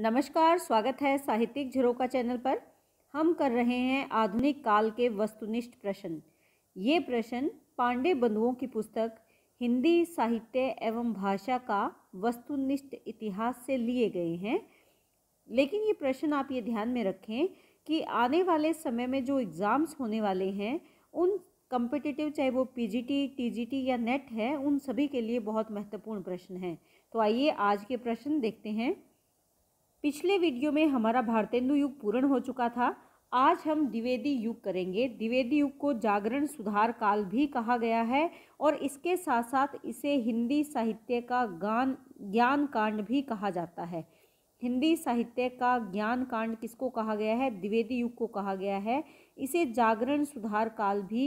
नमस्कार स्वागत है साहित्यिक झरोका चैनल पर हम कर रहे हैं आधुनिक काल के वस्तुनिष्ठ प्रश्न ये प्रश्न पांडे बंधुओं की पुस्तक हिंदी साहित्य एवं भाषा का वस्तुनिष्ठ इतिहास से लिए गए हैं लेकिन ये प्रश्न आप ये ध्यान में रखें कि आने वाले समय में जो एग्ज़ाम्स होने वाले हैं उन कम्पिटिटिव चाहे वो पीजीटी टीजीटी या नेट है उन सभी के लिए बहुत महत्वपूर्ण प्रश्न हैं तो आइए आज के प्रश्न देखते हैं पिछले वीडियो में हमारा भारतेंदु युग पूर्ण हो चुका था आज हम द्विवेदी युग करेंगे द्विवेदी युग को जागरण सुधार काल भी कहा गया है और इसके साथ साथ इसे हिंदी साहित्य का गान ज्ञान कांड भी कहा जाता है हिंदी साहित्य का ज्ञान कांड किसको कहा गया है द्विवेदी युग को कहा गया है इसे जागरण सुधार काल भी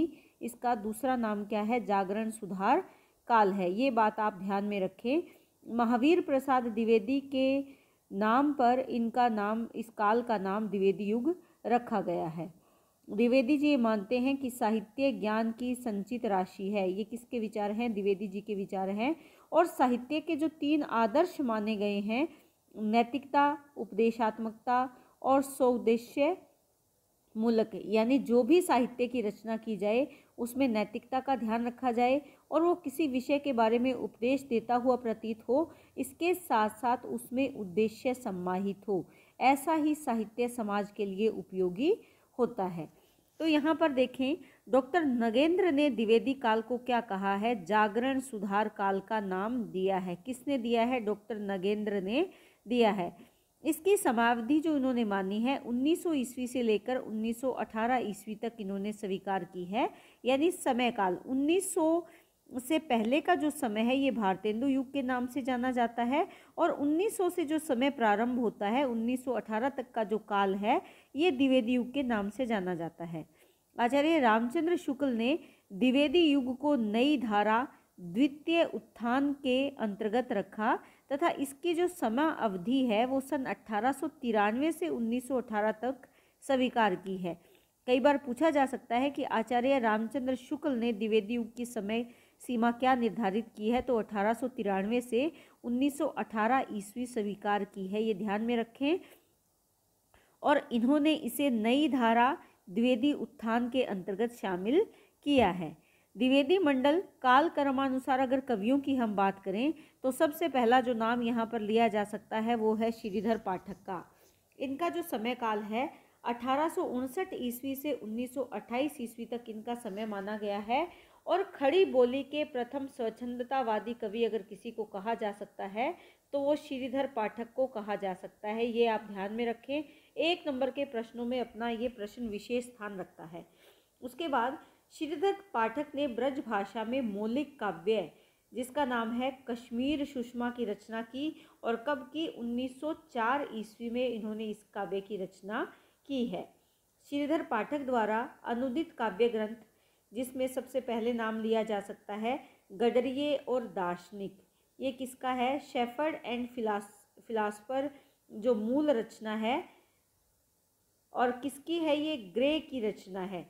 इसका दूसरा नाम क्या है जागरण सुधार काल है ये बात आप ध्यान में रखें महावीर प्रसाद द्विवेदी के नाम पर इनका नाम इस काल का नाम द्विवेदी युग रखा गया है द्विवेदी जी ये मानते हैं कि साहित्य ज्ञान की संचित राशि है ये किसके विचार हैं द्विवेदी जी के विचार हैं और साहित्य के जो तीन आदर्श माने गए हैं नैतिकता उपदेशात्मकता और सौदेश्य मूलक यानी जो भी साहित्य की रचना की जाए उसमें नैतिकता का ध्यान रखा जाए और वो किसी विषय के बारे में उपदेश देता हुआ प्रतीत हो इसके साथ साथ उसमें उद्देश्य सम्माहित हो ऐसा ही साहित्य समाज के लिए उपयोगी होता है तो यहाँ पर देखें डॉक्टर नगेंद्र ने द्विवेदी काल को क्या कहा है जागरण सुधार काल का नाम दिया है किसने दिया है डॉक्टर नगेंद्र ने दिया है इसकी समावधि जो इन्होंने मानी है 1900 ईस्वी से लेकर 1918 ईस्वी तक इन्होंने स्वीकार की है यानी समय काल उन्नीस से पहले का जो समय है ये भारतेंदु युग के नाम से जाना जाता है और 1900 से जो समय प्रारंभ होता है 1918 तक का जो काल है ये द्विवेदी युग के नाम से जाना जाता है आचार्य रामचंद्र शुक्ल ने द्विवेदी युग को नई धारा द्वितीय उत्थान के अंतर्गत रखा तथा इसकी जो समय अवधि है वो सन अट्ठारह से उन्नीस तक स्वीकार की है कई बार पूछा जा सकता है कि आचार्य रामचंद्र शुक्ल ने द्विवेदी युग की समय सीमा क्या निर्धारित की है तो अठारह से 1918 ईस्वी स्वीकार की है ये ध्यान में रखें और इन्होंने इसे नई धारा द्विवेदी उत्थान के अंतर्गत शामिल किया है द्विवेदी मंडल काल क्रमानुसार अगर कवियों की हम बात करें तो सबसे पहला जो नाम यहाँ पर लिया जा सकता है वो है श्रीधर पाठक का इनका जो समय काल है अठारह ईस्वी से 1928 ईस्वी तक इनका समय माना गया है और खड़ी बोली के प्रथम स्वच्छंदतावादी कवि अगर किसी को कहा जा सकता है तो वो श्रीधर पाठक को कहा जा सकता है ये आप ध्यान में रखें एक नंबर के प्रश्नों में अपना ये प्रश्न विशेष स्थान रखता है उसके बाद श्रीधर पाठक ने ब्रज भाषा में मौलिक काव्य जिसका नाम है कश्मीर सुषमा की रचना की और कब की 1904 ईस्वी में इन्होंने इस काव्य की रचना की है श्रीधर पाठक द्वारा अनुदित काव्य ग्रंथ जिसमें सबसे पहले नाम लिया जा सकता है गडरिये और दार्शनिक ये किसका है शेफर्ड एंड फिलास फिलासफर जो मूल रचना है और किसकी है ये ग्रे की रचना है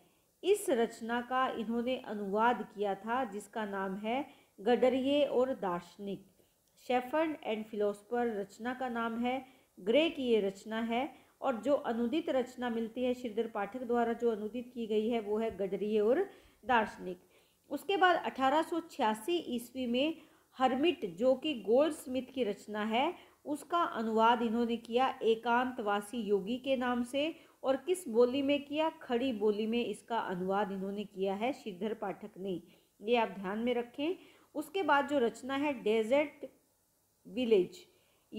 इस रचना का इन्होंने अनुवाद किया था जिसका नाम है गडरिए और दार्शनिक शेफर्ड एंड फिलोसफर रचना का नाम है ग्रे की ये रचना है और जो अनुदित रचना मिलती है श्रीधर पाठक द्वारा जो अनुदित की गई है वो है गडरिये और दार्शनिक उसके बाद 1886 ईस्वी में हर्मिट जो कि गोल्ड स्मिथ की रचना है उसका अनुवाद इन्होंने किया एकांतवासी योगी के नाम से और किस बोली में किया खड़ी बोली में इसका अनुवाद इन्होंने किया है श्रीधर पाठक ने ये आप ध्यान में रखें उसके बाद जो रचना है डेजर्ट विलेज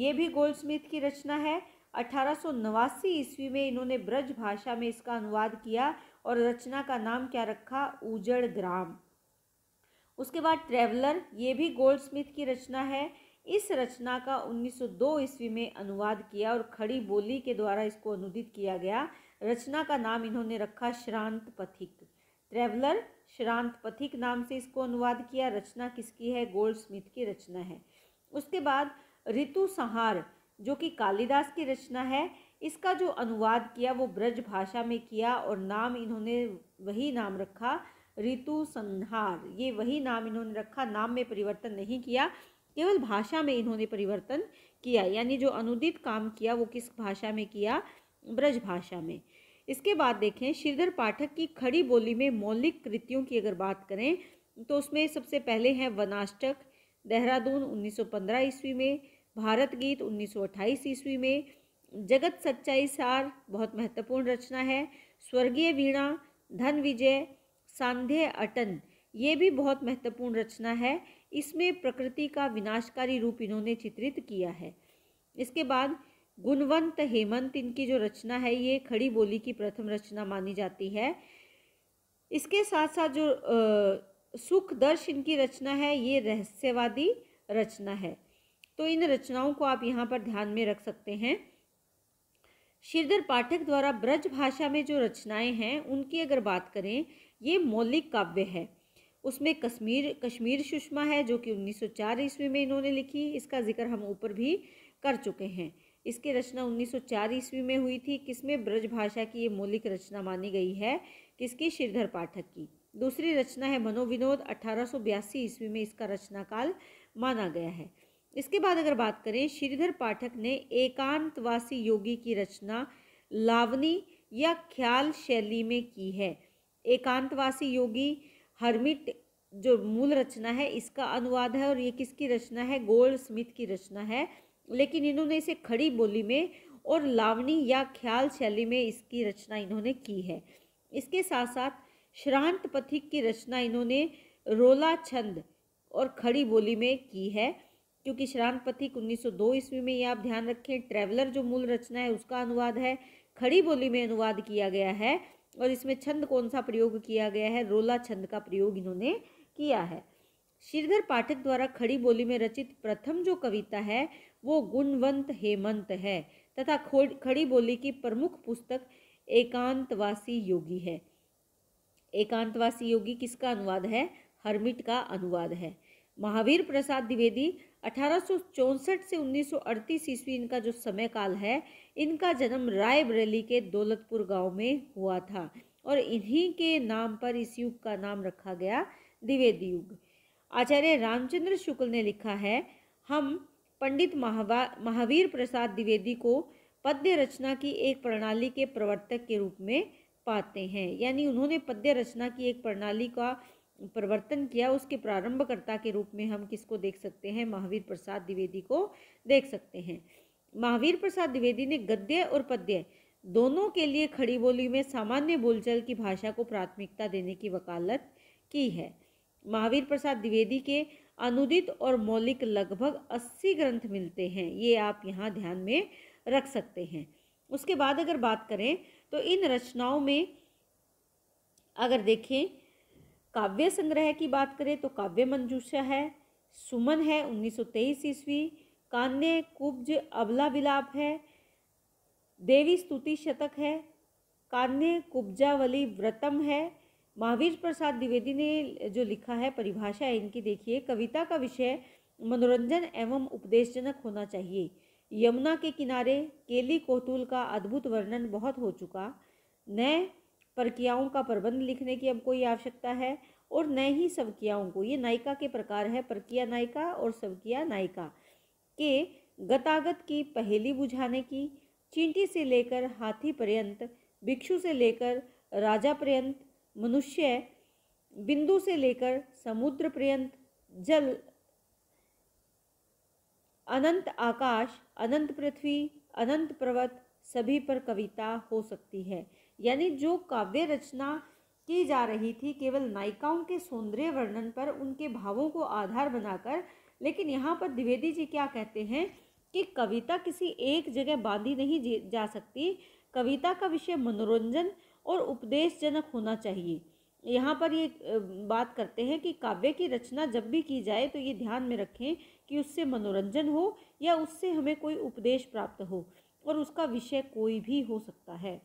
ये भी गोल्ड स्मिथ की रचना है अठारह ईस्वी में इन्होंने ब्रज भाषा में इसका अनुवाद किया और रचना का नाम क्या रखा उजड़ ग्राम उसके बाद ट्रेवलर ये भी गोल्ड स्मिथ की रचना है इस रचना का 1902 ईस्वी में अनुवाद किया और खड़ी बोली के द्वारा इसको अनुदित किया गया रचना का नाम इन्होंने रखा श्रांत पथिक ट्रेवलर श्रांत पथिक नाम से इसको अनुवाद किया रचना किसकी है गोल्ड स्मिथ की रचना है उसके बाद ऋतु संहार जो कि कालिदास की रचना है इसका जो अनुवाद किया वो ब्रज भाषा में किया और नाम इन्होंने वही नाम रखा ऋतु संहार ये वही नाम इन्होंने रखा नाम में परिवर्तन नहीं किया केवल भाषा में इन्होंने परिवर्तन किया यानी जो अनुदित काम किया वो किस भाषा में किया ब्रज भाषा में इसके बाद देखें श्रीधर पाठक की खड़ी बोली में मौलिक कृतियों की अगर बात करें तो उसमें सबसे पहले हैं वनाष्टक देहरादून उन्नीस सौ पंद्रह ईस्वी में भारत गीत उन्नीस सौ अट्ठाईस ईस्वी में जगत सच्चाई सार बहुत महत्वपूर्ण रचना है स्वर्गीय वीणा धन विजय सांध्य अटन ये भी बहुत महत्वपूर्ण रचना है इसमें प्रकृति का विनाशकारी रूप इन्होंने चित्रित किया है इसके बाद गुणवंत हेमंत इनकी जो रचना है ये खड़ी बोली की प्रथम रचना मानी जाती है इसके साथ साथ जो सुख दर्श इनकी रचना है ये रहस्यवादी रचना है तो इन रचनाओं को आप यहाँ पर ध्यान में रख सकते हैं श्रीधर पाठक द्वारा ब्रज भाषा में जो रचनाएं हैं उनकी अगर बात करें ये मौलिक काव्य है उसमें कश्मीर कश्मीर सुषमा है जो कि 1904 ईस्वी में इन्होंने लिखी इसका जिक्र हम ऊपर भी कर चुके हैं इसकी रचना 1904 ईस्वी में हुई थी किसमें ब्रज भाषा की ये मौलिक रचना मानी गई है किसकी श्रीधर पाठक की दूसरी रचना है मनोविनोद अठारह ईस्वी में इसका रचनाकाल माना गया है इसके बाद अगर बात करें श्रीधर पाठक ने एकांतवासी योगी की रचना लावनी या ख्याल शैली में की है एकांतवासी योगी हरमिट जो मूल रचना है इसका अनुवाद है और ये किसकी रचना है गोल्ड स्मिथ की रचना है लेकिन इन्होंने इसे खड़ी बोली में और लावणी या ख्याल शैली में इसकी रचना इन्होंने की है इसके साथ साथ श्रांत पथिक की रचना इन्होंने रोला छंद और खड़ी बोली में की है क्योंकि श्रांत पथिक 1902 ईस्वी में ये आप ध्यान रखें ट्रैवलर जो मूल रचना है उसका अनुवाद है खड़ी बोली में अनुवाद किया गया है और इसमें छंद कौन सा प्रयोग किया गया है रोला छंद का प्रयोग इन्होंने किया है श्रीधर पाठक द्वारा खड़ी बोली में रचित प्रथम जो कविता है वो गुणवंत हेमंत है तथा खड़ी बोली की प्रमुख पुस्तक एकांतवासी योगी है एकांतवासी योगी किसका अनुवाद है हर्मिट का अनुवाद है महावीर प्रसाद द्विवेदी अठारह से 1938 ईस्वी इनका जो समय काल है इनका जन्म रायबरेली के दौलतपुर गांव में हुआ था और इन्हीं के नाम पर इस युग का नाम रखा गया द्विवेदी युग आचार्य रामचंद्र शुक्ल ने लिखा है हम पंडित महावा महावीर प्रसाद द्विवेदी को पद्य रचना की एक प्रणाली के प्रवर्तक के रूप में पाते हैं यानी उन्होंने पद्य रचना की एक प्रणाली का प्रवर्तन किया उसके प्रारंभकर्ता के रूप में हम किसको देख सकते हैं महावीर प्रसाद द्विवेदी को देख सकते हैं महावीर प्रसाद द्विवेदी ने गद्य और पद्य दोनों के लिए खड़ी बोली में सामान्य बोलचाल की भाषा को प्राथमिकता देने की वकालत की है महावीर प्रसाद द्विवेदी के अनुदित और मौलिक लगभग 80 ग्रंथ मिलते हैं ये आप यहाँ ध्यान में रख सकते हैं उसके बाद अगर बात करें तो इन रचनाओं में अगर देखें काव्य संग्रह की बात करें तो काव्य मंजूषा है सुमन है 1923 ईस्वी कान्य कुब्ज अबला विलाप है देवी स्तुति शतक है कान्य कुब्जावली व्रतम है महावीर प्रसाद द्विवेदी ने जो लिखा है परिभाषा है इनकी देखिए कविता का विषय मनोरंजन एवं उपदेशजनक होना चाहिए यमुना के किनारे केली कोतुल का अद्भुत वर्णन बहुत हो चुका नए प्रक्रियाओं का प्रबंध लिखने की अब कोई आवश्यकता है और नए ही सवकियाओं को ये नायिका के प्रकार है प्रक्रिया नायिका और सवकिया नायिका के गतागत की पहेली बुझाने की चींटी से लेकर हाथी पर्यंत भिक्षु से लेकर राजा पर्यंत मनुष्य बिंदु से लेकर समुद्र पर्यंत जल अनंत आकाश अनंत पृथ्वी अनंत पर्वत सभी पर कविता हो सकती है यानी जो काव्य रचना की जा रही थी केवल नायिकाओं के सौंदर्य वर्णन पर उनके भावों को आधार बनाकर लेकिन यहाँ पर द्विवेदी जी क्या कहते हैं कि कविता किसी एक जगह बांधी नहीं जा सकती कविता का विषय मनोरंजन और उपदेशजनक होना चाहिए यहाँ पर ये बात करते हैं कि काव्य की रचना जब भी की जाए तो ये ध्यान में रखें कि उससे मनोरंजन हो या उससे हमें कोई उपदेश प्राप्त हो और उसका विषय कोई भी हो सकता है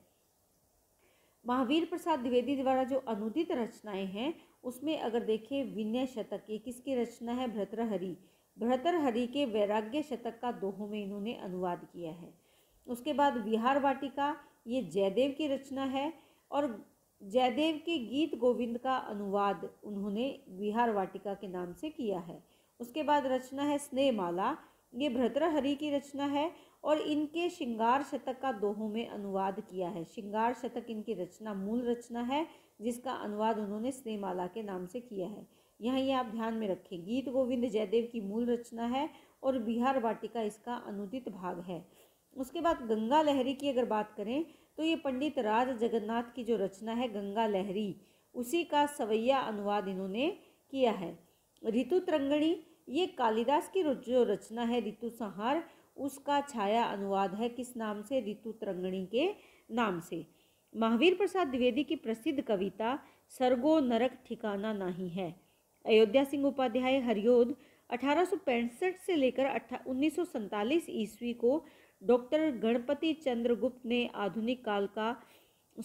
महावीर प्रसाद द्विवेदी द्वारा जो अनुदित रचनाएं हैं उसमें अगर देखें विनय शतक ये किसकी रचना है भ्रतरहरी भ्रतरहरि के वैराग्य शतक का दोहों में इन्होंने अनुवाद किया है उसके बाद विहार वाटिका ये जयदेव की रचना है और जयदेव के गीत गोविंद का अनुवाद उन्होंने बिहार वाटिका के नाम से किया है उसके बाद रचना है स्नेहमाला ये भ्रतरहरि की रचना है और इनके श्रृंगार शतक का दोहों में अनुवाद किया है श्रृंगार शतक इनकी रचना मूल रचना है जिसका अनुवाद उन्होंने स्नेहमाला के नाम से किया है यहाँ ये आप ध्यान में रखें गीत गोविंद जयदेव की मूल रचना है और बिहार वाटिका इसका अनुदित भाग है उसके बाद गंगा लहरी की अगर बात करें तो ये पंडित राज जगन्नाथ की जो रचना है गंगा लहरी उसी का सवैया अनुवाद इन्होंने किया है ऋतु त्रंगणी ये कालिदास की जो रचना है ऋतु संहार उसका छाया अनुवाद है किस नाम से ऋतु त्रंगणी के नाम से महावीर प्रसाद द्विवेदी की प्रसिद्ध कविता सर्गो नरक ठिकाना नहीं है अयोध्या सिंह उपाध्याय हरियोध अठारह से लेकर अठा ईस्वी को डॉक्टर गणपति चंद्रगुप्त ने आधुनिक काल का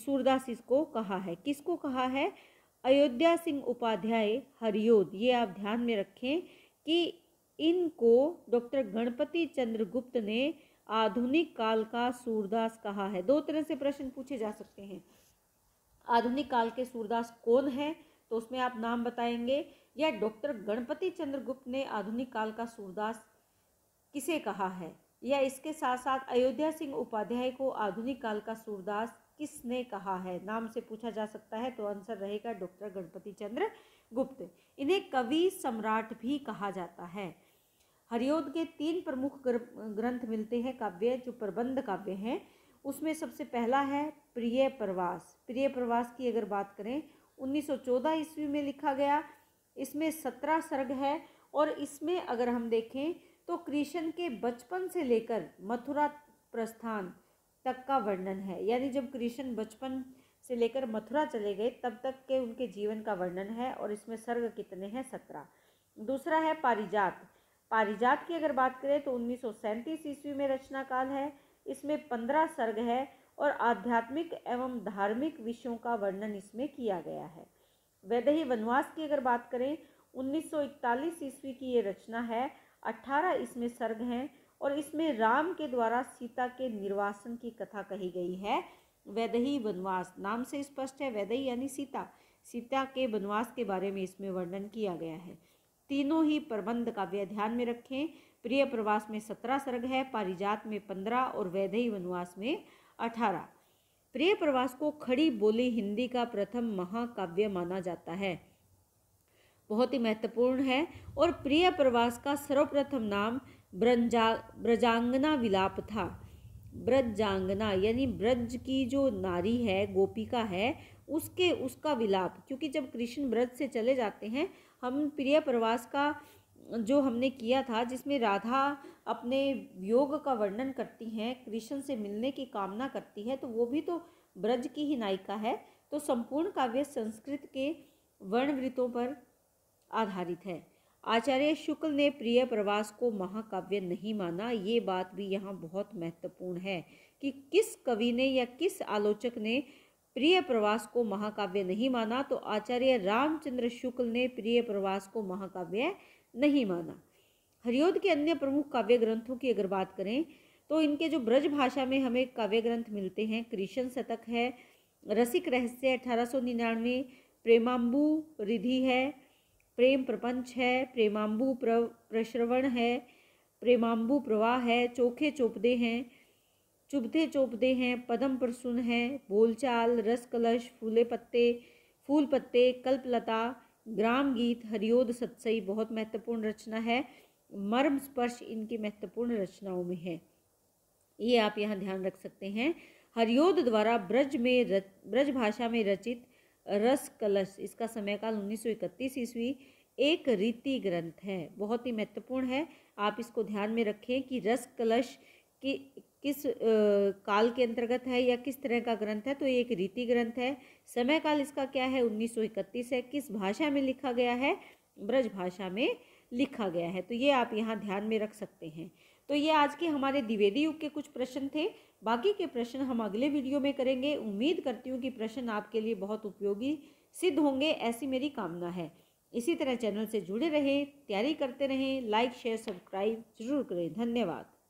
सूरदास इसको कहा है किसको कहा है अयोध्या सिंह उपाध्याय हरियोद ये आप ध्यान में रखें कि इनको डॉक्टर गणपति चंद्रगुप्त ने आधुनिक काल का सूरदास कहा है दो तरह से प्रश्न पूछे जा सकते हैं आधुनिक काल के सूरदास कौन है तो उसमें आप नाम बताएंगे या डॉक्टर गणपति चंद्रगुप्त ने आधुनिक काल का सूरदास किसे कहा है या इसके साथ साथ अयोध्या सिंह उपाध्याय को आधुनिक काल का सूरदास किसने कहा है नाम से पूछा जा सकता है तो आंसर रहेगा डॉक्टर गणपति चंद्र गुप्त इन्हें कवि सम्राट भी कहा जाता है हरिओद के तीन प्रमुख ग्रंथ मिलते हैं काव्य जो प्रबंध काव्य हैं उसमें सबसे पहला है प्रिय प्रवास प्रिय प्रवास की अगर बात करें 1914 ईस्वी में लिखा गया इसमें सत्रह सर्ग है और इसमें अगर हम देखें तो कृष्ण के बचपन से लेकर मथुरा प्रस्थान तक का वर्णन है यानी जब कृष्ण बचपन से लेकर मथुरा चले गए तब तक के उनके जीवन का वर्णन है और इसमें सर्ग कितने हैं सत्रह दूसरा है पारिजात पारिजात की अगर बात करें तो उन्नीस ईस्वी में रचना काल है इसमें पंद्रह सर्ग है और आध्यात्मिक एवं धार्मिक विषयों का वर्णन इसमें किया गया है वैदही वनवास की अगर बात करें 1941 ईस्वी की ये रचना है अट्ठारह इसमें सर्ग हैं और इसमें राम के द्वारा सीता के निर्वासन की कथा कही गई है वैदही वनवास नाम से स्पष्ट है वैदही यानी सीता सीता के वनवास के बारे में इसमें वर्णन किया गया है तीनों ही प्रबंध काव्य ध्यान में रखें प्रिय प्रवास में सत्रह सर्ग है पारिजात में पंद्रह और वैदही वनवास में अठारह प्रिय प्रवास को खड़ी बोली हिंदी का प्रथम महाकाव्य माना जाता है बहुत ही महत्वपूर्ण है और प्रिय प्रवास का सर्वप्रथम नाम ब्रंजा ब्रजांगना विलाप था ब्रजांगना यानी ब्रज की जो नारी है गोपिका है उसके उसका विलाप क्योंकि जब कृष्ण ब्रज से चले जाते हैं हम प्रिय प्रवास का जो हमने किया था जिसमें राधा अपने योग का वर्णन करती हैं कृष्ण से मिलने की कामना करती है तो वो भी तो ब्रज की ही नायिका है तो संपूर्ण काव्य संस्कृत के वर्णवृतों पर आधारित है आचार्य शुक्ल ने प्रिय प्रवास को महाकाव्य नहीं माना ये बात भी यहाँ बहुत महत्वपूर्ण है कि किस कवि ने या किस आलोचक ने प्रिय प्रवास को महाकाव्य नहीं माना तो आचार्य रामचंद्र शुक्ल ने प्रिय प्रवास को महाकाव्य नहीं माना हरिओद के अन्य प्रमुख काव्य ग्रंथों की अगर बात करें तो इनके जो ब्रज भाषा में हमें काव्य ग्रंथ मिलते हैं कृष्ण शतक है रसिक रहस्य अठारह सौ निन्यानवे प्रेमांबू रिधि है प्रेम प्रपंच है प्रेमांबु प्र प्रश्रवण है प्रेमांबु प्रवाह है चोखे चोपदे हैं चुभते चोपदे हैं पदम प्रसुन है बोलचाल रस कलश फूले पत्ते फूल पत्ते कल्पलता ग्राम गीत हरिओद सत्सई बहुत महत्वपूर्ण रचना है मर्म स्पर्श इनकी महत्वपूर्ण रचनाओं में है ये आप यहाँ ध्यान रख सकते हैं हरिओद द्वारा ब्रज में ब्रज भाषा में रचित रस कलश इसका समयकाल इकतीस ईस्वी एक रीति ग्रंथ है बहुत ही महत्वपूर्ण है आप इसको ध्यान में रखें कि रस कलश कि किस आ, काल के अंतर्गत है या किस तरह का ग्रंथ है तो ये एक रीति ग्रंथ है समय काल इसका क्या है 1931 है किस भाषा में लिखा गया है ब्रज भाषा में लिखा गया है तो ये आप यहाँ ध्यान में रख सकते हैं तो ये आज के हमारे द्विवेदी युग के कुछ प्रश्न थे बाकी के प्रश्न हम अगले वीडियो में करेंगे उम्मीद करती हूँ कि प्रश्न आपके लिए बहुत उपयोगी सिद्ध होंगे ऐसी मेरी कामना है इसी तरह चैनल से जुड़े रहें तैयारी करते रहें लाइक शेयर सब्सक्राइब जरूर करें धन्यवाद